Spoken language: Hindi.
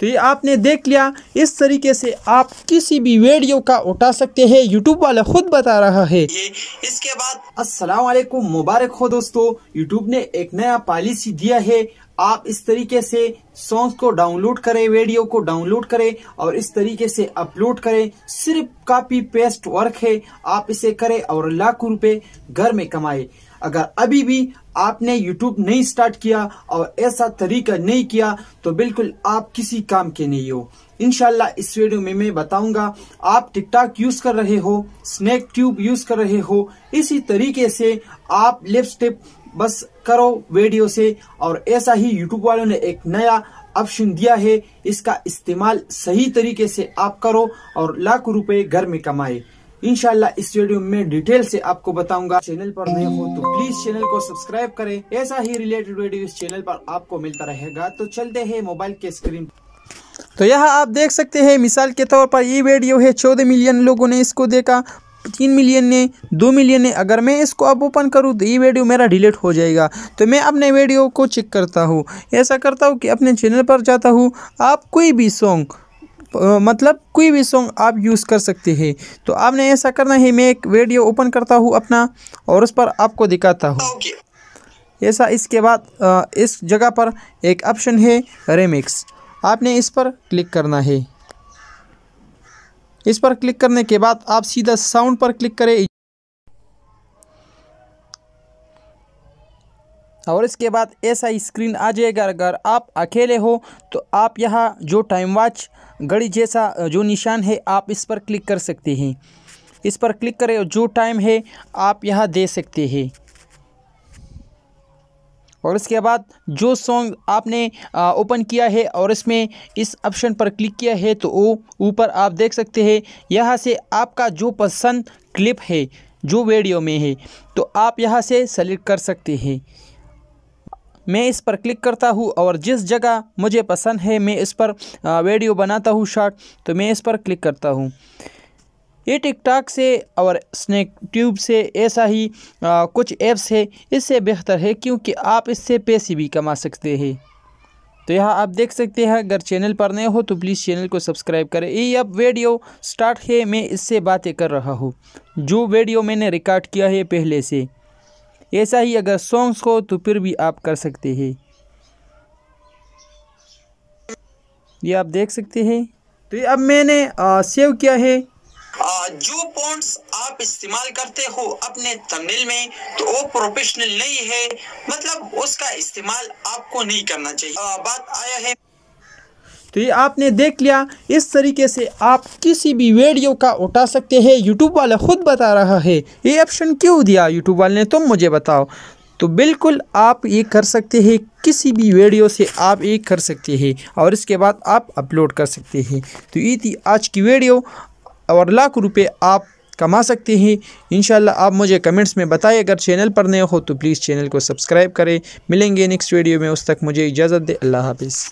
तो ये आपने देख लिया इस तरीके से आप किसी भी वीडियो का उठा सकते हैं यूट्यूब वाला खुद बता रहा है इसके बाद अस्सलाम वालेकुम मुबारक हो दोस्तों यूट्यूब ने एक नया पॉलिसी दिया है आप इस तरीके से सॉन्ग को डाउनलोड करें वीडियो को डाउनलोड करें और इस तरीके से अपलोड करें सिर्फ कॉपी पेस्ट वर्क है आप इसे करें और लाखों रुपए घर में कमाए अगर अभी भी आपने YouTube नहीं स्टार्ट किया और ऐसा तरीका नहीं किया तो बिल्कुल आप किसी काम के नहीं हो इनशाला इस वीडियो में मैं बताऊंगा आप टिकटॉक यूज कर रहे हो स्नैक ट्यूब यूज कर रहे हो इसी तरीके से आप लिपस्टिप बस करो वीडियो से और ऐसा ही YouTube वालों ने एक नया ऑप्शन दिया है इसका इस्तेमाल सही तरीके से आप करो और लाखों रुपए घर में कमाए इनशाला इस वीडियो में डिटेल से आपको बताऊंगा चैनल पर नए हो तो प्लीज चैनल को सब्सक्राइब करें ऐसा ही रिलेटेड वीडियो इस चैनल पर आपको मिलता रहेगा तो चलते हैं मोबाइल के स्क्रीन तो यह आप देख सकते हैं मिसाल के तौर पर ये वीडियो है चौदह मिलियन लोगों ने इसको देखा तीन मिलियन ने दो मिलियन ने अगर मैं इसको अब ओपन करूँ तो ये वीडियो मेरा डिलीट हो जाएगा तो मैं अपने वीडियो को चेक करता हूँ ऐसा करता हूँ कि अपने चैनल पर जाता हूँ आप कोई भी सॉन्ग मतलब कोई भी सॉन्ग आप यूज़ कर सकते हैं तो आपने ऐसा करना है मैं एक वीडियो ओपन करता हूँ अपना और उस पर आपको दिखाता हूँ ऐसा इसके बाद इस जगह पर एक ऑप्शन है रेमिक्स आपने इस पर क्लिक करना है इस पर क्लिक करने के बाद आप सीधा साउंड पर क्लिक करें और इसके बाद ऐसा स्क्रीन आ जाएगा अगर आप अकेले हो तो आप यहाँ जो टाइम वाच घड़ी जैसा जो निशान है आप इस पर क्लिक कर सकते हैं इस पर क्लिक करें और जो टाइम है आप यहाँ दे सकते हैं और इसके बाद जो सॉन्ग आपने ओपन किया है और इसमें इस ऑप्शन पर क्लिक किया है तो वो ऊपर आप देख सकते हैं यहाँ से आपका जो पसंद क्लिप है जो वीडियो में है तो आप यहाँ से सेलेक्ट कर सकते हैं मैं इस पर क्लिक करता हूँ और जिस जगह मुझे पसंद है मैं इस पर वीडियो बनाता हूँ शॉर्ट तो मैं इस पर क्लिक करता हूँ ये टिकटॉक से और स्नैक ट्यूब से ऐसा ही आ, कुछ ऐप्स है इससे बेहतर है क्योंकि आप इससे पैसे भी कमा सकते हैं तो यहाँ आप देख सकते हैं अगर चैनल पर नए हो तो प्लीज़ चैनल को सब्सक्राइब करें ये अब वीडियो स्टार्ट है मैं इससे बातें कर रहा हूँ जो वीडियो मैंने रिकॉर्ड किया है पहले से ऐसा ही अगर सॉन्ग्स हो तो फिर भी आप कर सकते हैं ये आप देख सकते हैं तो ये अब मैंने आ, सेव किया है आ, जो पॉइंट्स आप इस्तेमाल करते हो अपने तमिल में तो वो प्रोफेशनल नहीं है मतलब उसका इस्तेमाल आपको नहीं करना चाहिए आ, बात आया है तो ये आपने देख लिया इस तरीके से आप किसी भी वीडियो का उठा सकते हैं यूट्यूब वाला खुद बता रहा है ये ऑप्शन क्यों दिया यूट्यूब वाले ने तुम मुझे बताओ तो बिल्कुल आप ये कर सकते हैं किसी भी वीडियो से आप ये कर सकते हैं और इसके बाद आप अपलोड कर सकते हैं तो ये थी आज की वीडियो और लाख रुपये आप कमा सकते हैं इन आप मुझे कमेंट्स में बताएं अगर चैनल पर नए हो तो प्लीज़ चैनल को सब्सक्राइब करें मिलेंगे नेक्स्ट वीडियो में उस तक मुझे इजाज़त दे अल्लाह हाफिज़